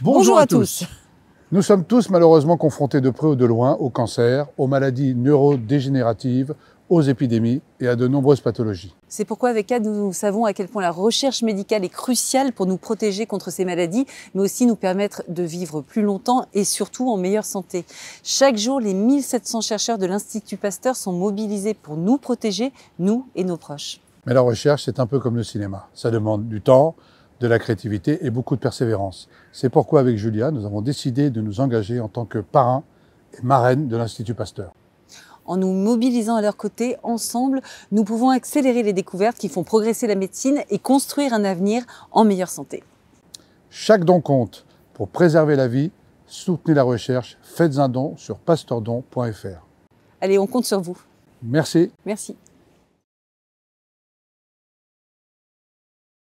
Bonjour, à, tous. Nous sommes tous malheureusement confrontés de près ou de loin au cancer, aux maladies neurodégénératives, aux épidémies et à de nombreuses pathologies. C'est pourquoi avec AD, nous savons à quel point la recherche médicale est cruciale pour nous protéger contre ces maladies, mais aussi nous permettre de vivre plus longtemps et surtout en meilleure santé. Chaque jour, les 1700 chercheurs de l'Institut Pasteur sont mobilisés pour nous protéger, nous et nos proches. Mais la recherche, c'est un peu comme le cinéma. Ça demande du temps, de la créativité et beaucoup de persévérance. C'est pourquoi avec Julia, nous avons décidé de nous engager en tant que parrain et marraine de l'Institut Pasteur. En nous mobilisant à leur côté, ensemble, nous pouvons accélérer les découvertes qui font progresser la médecine et construire un avenir en meilleure santé. Chaque don compte. Pour préserver la vie, soutenez la recherche, faites un don sur pasteurdon.fr. Allez, on compte sur vous. Merci. Merci.